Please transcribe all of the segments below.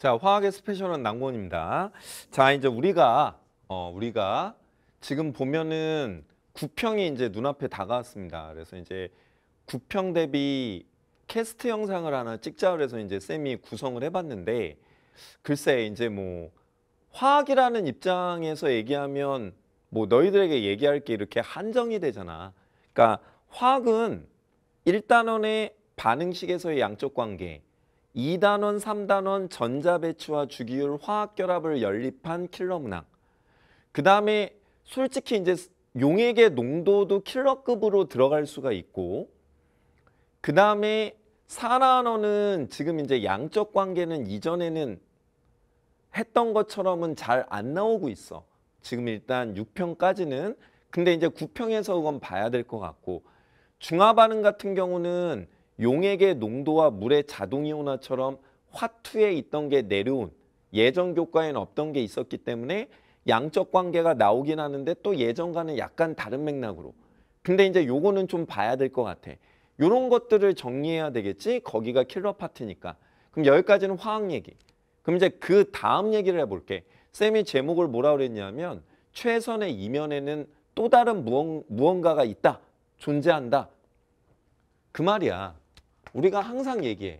자, 화학의 스페셜은 낭몬입니다. 자, 이제 우리가 어, 우리가 지금 보면은 구평이 이제 눈앞에 다가왔습니다. 그래서 이제 구평 대비 캐스트 영상을 하나 찍자 그래서 이제 쌤이 구성을 해봤는데 글쎄 이제 뭐 화학이라는 입장에서 얘기하면 뭐 너희들에게 얘기할 게 이렇게 한정이 되잖아. 그러니까 화학은 일단원의 반응식에서의 양적 관계 2단원, 3단원 전자배치와 주기율 화학결합을 연립한 킬러 문항. 그 다음에 솔직히 이제 용액의 농도도 킬러급으로 들어갈 수가 있고 그 다음에 4단원은 지금 이제 양적 관계는 이전에는 했던 것처럼은 잘 안 나오고 있어. 지금 일단 6평까지는 근데 이제 9평에서 그건 봐야 될 것 같고 중화반응 같은 경우는 용액의 농도와 물의 자동이온화처럼 화투에 있던 게 내려온 예전 교과엔 없던 게 있었기 때문에 양적 관계가 나오긴 하는데 또 예전과는 약간 다른 맥락으로 근데 이제 요거는 좀 봐야 될 것 같아 요런 것들을 정리해야 되겠지 거기가 킬러 파트니까 그럼 여기까지는 화학 얘기 그럼 이제 그 다음 얘기를 해볼게 쌤이 제목을 뭐라 그랬냐면 최선의 이면에는 또 다른 무언, 무언가가 있다 존재한다 그 말이야 우리가 항상 얘기해.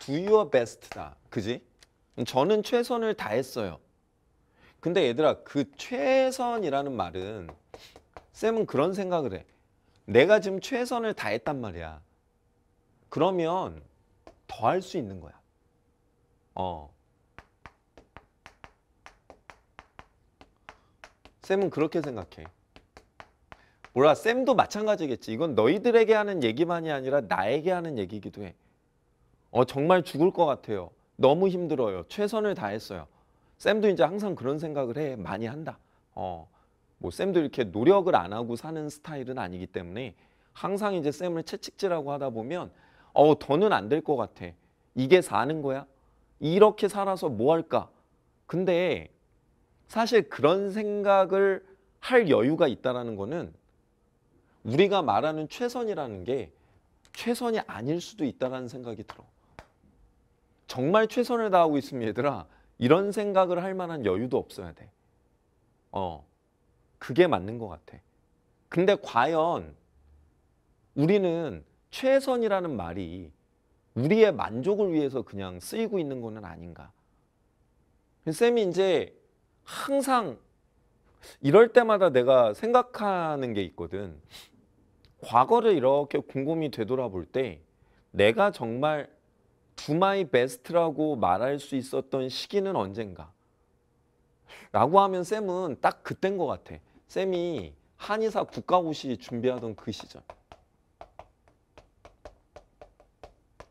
Do your best다. 그지? 저는 최선을 다했어요. 근데 얘들아 그 최선이라는 말은 쌤은 그런 생각을 해. 내가 지금 최선을 다했단 말이야. 그러면 더 할 수 있는 거야. 어. 쌤은 그렇게 생각해. 몰라 쌤도 마찬가지겠지. 이건 너희들에게 하는 얘기만이 아니라 나에게 하는 얘기기도 이 해. 어 정말 죽을 것 같아요. 너무 힘들어요. 최선을 다했어요. 쌤도 이제 항상 그런 생각을 해. 많이 한다. 어. 뭐 쌤도 이렇게 노력을 안 하고 사는 스타일은 아니기 때문에 항상 이제 쌤을 채찍질하고 하다 보면 어 더는 안 될 것 같아. 이게 사는 거야? 이렇게 살아서 뭐 할까? 근데 사실 그런 생각을 할 여유가 있다라는 거는 우리가 말하는 최선이라는 게 최선이 아닐 수도 있다라는 생각이 들어. 정말 최선을 다하고 있으면 얘들아 이런 생각을 할 만한 여유도 없어야 돼. 어, 그게 맞는 것 같아. 근데 과연 우리는 최선이라는 말이 우리의 만족을 위해서 그냥 쓰이고 있는 거는 아닌가. 쌤이 이제 항상 이럴 때마다 내가 생각하는 게 있거든. 과거를 이렇게 곰곰이 되돌아볼 때 내가 정말 두 마이 베스트라고 말할 수 있었던 시기는 언젠가 라고 하면 쌤은 딱 그땐 것 같아 쌤이 한의사 국가고시 준비하던 그 시절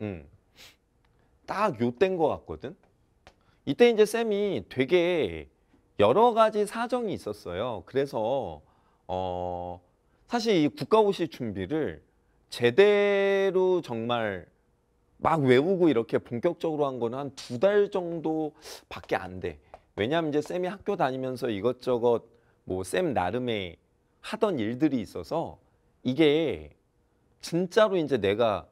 음, 딱 요땐 것 같거든 이때 이제 쌤이 되게 여러 가지 사정이 있었어요 그래서 어 사실 이 국가고시 준비를 제대로 정말 막 외우고 이렇게 본격적으로 한 거는 한 두 달 정도밖에 안 돼. 왜냐하면 이제 쌤이 학교 다니면서 이것저것 뭐 쌤 나름의 하던 일들이 있어서 이게 진짜로 이제 내가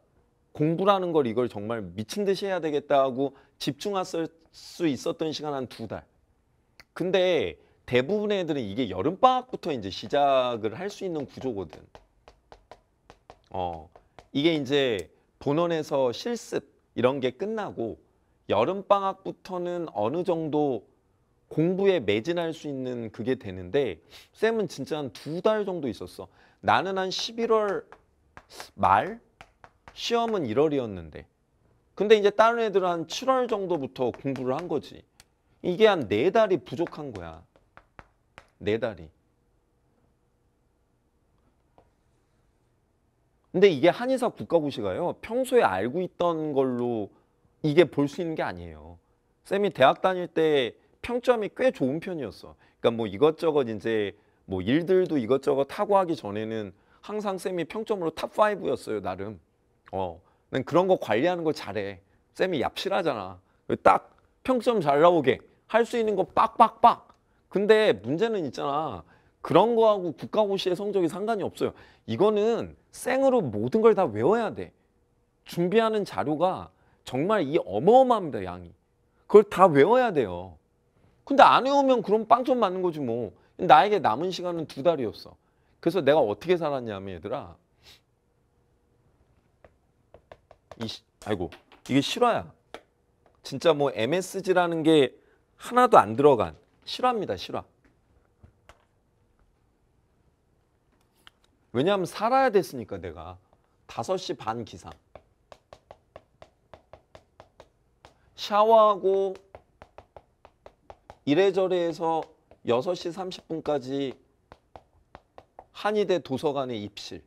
공부라는 걸 이걸 정말 미친 듯이 해야 되겠다 하고 집중할 수 있었던 시간 한 두 달. 근데 대부분의 애들은 이게 여름방학부터 이제 시작을 할 수 있는 구조거든. 어, 이게 이제 본원에서 실습 이런 게 끝나고 여름방학부터는 어느 정도 공부에 매진할 수 있는 그게 되는데 쌤은 진짜 한 두 달 정도 있었어. 나는 한 11월 말? 시험은 1월이었는데 근데 이제 다른 애들은 한 7월 정도부터 공부를 한 거지. 이게 한 네달이 부족한 거야. 네 다리. 근데 이게 한의사 국가고시가요. 평소에 알고 있던 걸로 이게 볼 수 있는 게 아니에요. 쌤이 대학 다닐 때 평점이 꽤 좋은 편이었어. 그러니까 뭐 이것저것 이제 뭐 일들도 이것저것 하고 하기 전에는 항상 쌤이 평점으로 탑5였어요, 나름. 어. 난 그런 거 관리하는 거 잘해. 쌤이 얍실하잖아. 딱 평점 잘 나오게 할 수 있는 거 빡빡빡 근데 문제는 있잖아. 그런 거하고 국가고시의 성적이 상관이 없어요. 이거는 생으로 모든 걸 다 외워야 돼. 준비하는 자료가 정말 이 어마어마합니다, 양이. 그걸 다 외워야 돼요. 근데 안 외우면 그럼 빵점 맞는 거지 뭐. 나에게 남은 시간은 두 달이었어. 그래서 내가 어떻게 살았냐면 얘들아. 이 아이고 이게 실화야. 진짜 뭐 MSG라는 게 하나도 안 들어간 실화입니다. 실화. 왜냐하면 살아야 됐으니까 내가 5시 반 기상 샤워하고 이래저래 해서 6시 30분까지 한의대 도서관의 입실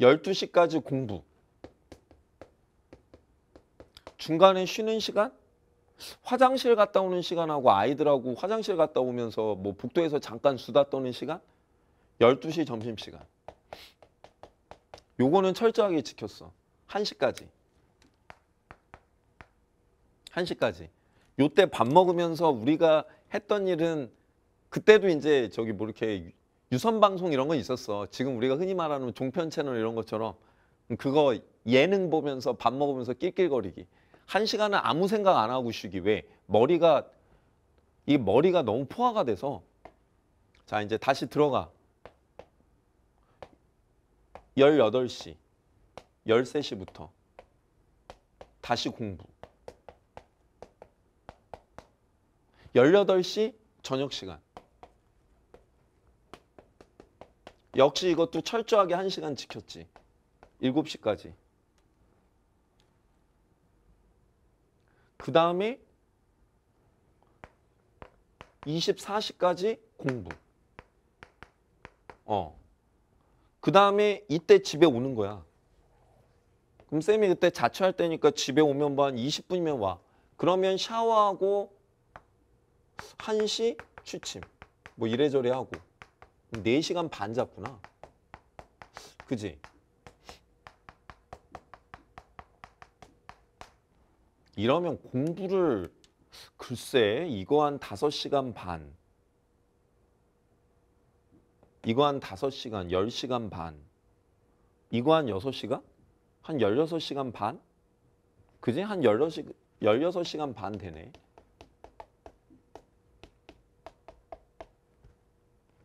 열두 시까지 공부 중간에 쉬는 시간? 화장실 갔다 오는 시간하고 아이들하고 화장실 갔다 오면서 뭐 복도에서 잠깐 수다 떠는 시간? 12시 점심시간. 요거는 철저하게 지켰어. 1시까지. 1시까지. 요때 밥 먹으면서 우리가 했던 일은 그때도 이제 저기 뭐 이렇게 유선 방송 이런 거 있었어. 지금 우리가 흔히 말하는 종편 채널 이런 것처럼 그거 예능 보면서 밥 먹으면서 낄낄거리기. 한 시간은 아무 생각 안 하고 쉬기 위해 머리가 이 머리가 너무 포화가 돼서 자 이제 다시 들어가 18시 13시부터 다시 공부 18시 저녁 시간 역시 이것도 철저하게 1시간 지켰지 7시까지 그 다음에 24시까지 공부. 어. 그 다음에 이때 집에 오는 거야. 그럼 쌤이 그때 자취할 때니까 집에 오면 뭐 한 20분이면 와. 그러면 샤워하고 1시 취침. 뭐 이래저래 하고. 4시간 반 잤구나. 그지? 이러면 공부를 글쎄 이거 한 5시간 반 이거 한 5시간, 10시간 반 이거 한 6시간? 한 16시간 반? 그지? 한 16시, 16시간 반 되네.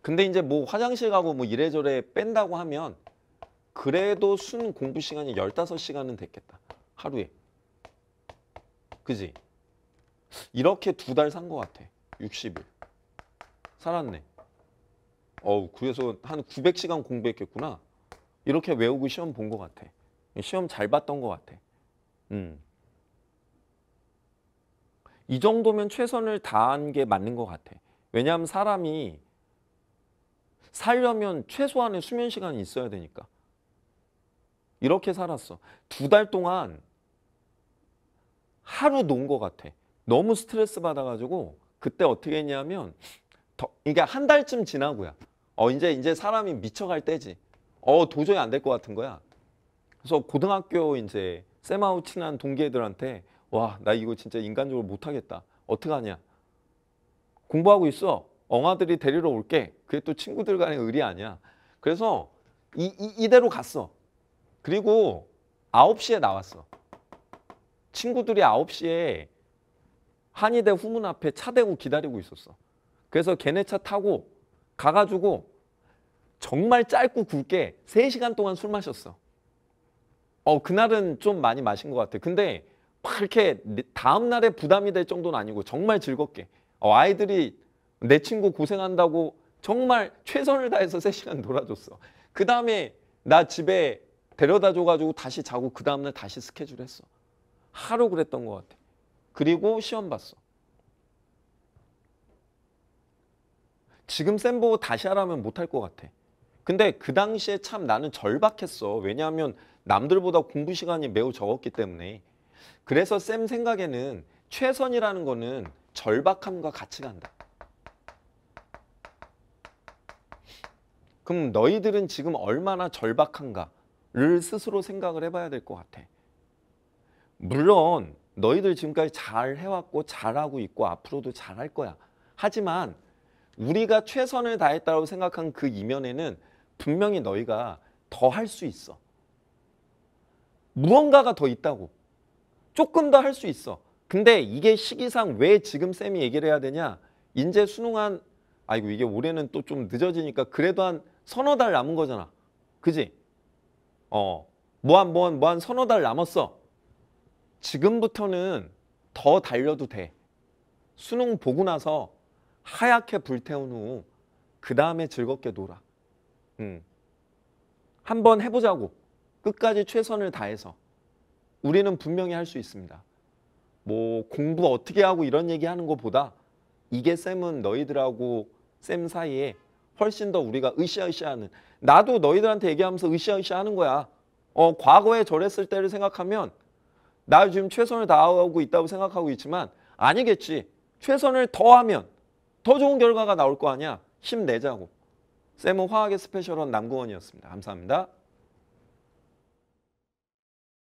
근데 이제 뭐 화장실 가고 뭐 이래저래 뺀다고 하면 그래도 순 공부 시간이 15시간은 됐겠다. 하루에. 그지? 이렇게 두 달 산 것 같아. 60일. 살았네. 어우, 그래서 한 900시간 공부했겠구나. 이렇게 외우고 시험 본 것 같아. 시험 잘 봤던 것 같아. 음. 이 정도면 최선을 다한 게 맞는 것 같아. 왜냐하면 사람이 살려면 최소한의 수면 시간이 있어야 되니까. 이렇게 살았어. 두 달 동안 하루 논것 같아. 너무 스트레스 받아가지고 그때 어떻게 했냐면 더, 이게 한 달쯤 지나고야. 어 이제 이제 사람이 미쳐갈 때지. 어 도저히 안 될 것 같은 거야. 그래서 고등학교 이제 세마우 친한 동기애들한테 와 나 이거 진짜 인간적으로 못하겠다. 어떡하냐. 공부하고 있어. 엉아들이 데리러 올게. 그게 또 친구들 간의 의리 아니야. 그래서 이, 이, 이대로 갔어. 그리고 9시에 나왔어. 친구들이 9시에 한의대 후문 앞에 차 대고 기다리고 있었어. 그래서 걔네 차 타고 가가지고 정말 짧고 굵게 3시간 동안 술 마셨어. 어, 그날은 좀 많이 마신 것 같아. 근데 막 이렇게 다음날에 부담이 될 정도는 아니고 정말 즐겁게. 어, 아이들이 내 친구 고생한다고 정말 최선을 다해서 3시간 놀아줬어. 그 다음에 나 집에 데려다 줘가지고 다시 자고 그 다음날 다시 스케줄 했어. 하루 그랬던 것 같아. 그리고 시험 봤어. 지금 쌤 보고 다시 하라면 못할 것 같아. 근데 그 당시에 참 나는 절박했어. 왜냐하면 남들보다 공부 시간이 매우 적었기 때문에. 그래서 쌤 생각에는 최선이라는 거는 절박함과 같이 간다. 그럼 너희들은 지금 얼마나 절박한가를 스스로 생각을 해봐야 될 것 같아. 물론 너희들 지금까지 잘 해왔고 잘하고 있고 앞으로도 잘할 거야. 하지만 우리가 최선을 다했다고 생각한 그 이면에는 분명히 너희가 더 할 수 있어. 무언가가 더 있다고. 조금 더 할 수 있어. 근데 이게 시기상 왜 지금 쌤이 얘기를 해야 되냐? 인제 수능한 아이고 이게 올해는 또 좀 늦어지니까 그래도 한 서너 달 남은 거잖아. 그지? 어. 뭐한 뭐한 뭐 한 서너 달 남았어. 지금부터는 더 달려도 돼. 수능 보고 나서 하얗게 불태운 후 그 다음에 즐겁게 놀아. 음. 한번 해보자고. 끝까지 최선을 다해서. 우리는 분명히 할 수 있습니다. 뭐 공부 어떻게 하고 이런 얘기 하는 것보다 이게 쌤은 너희들하고 쌤 사이에 훨씬 더 우리가 으쌰으쌰하는 나도 너희들한테 얘기하면서 으쌰으쌰하는 거야. 어 과거에 저랬을 때를 생각하면 나 지금 최선을 다하고 있다고 생각하고 있지만 아니겠지. 최선을 더하면 더 좋은 결과가 나올 거 아니야. 힘내자고. 쌤은 화학의 스페셜원 남궁원이었습니다. 감사합니다.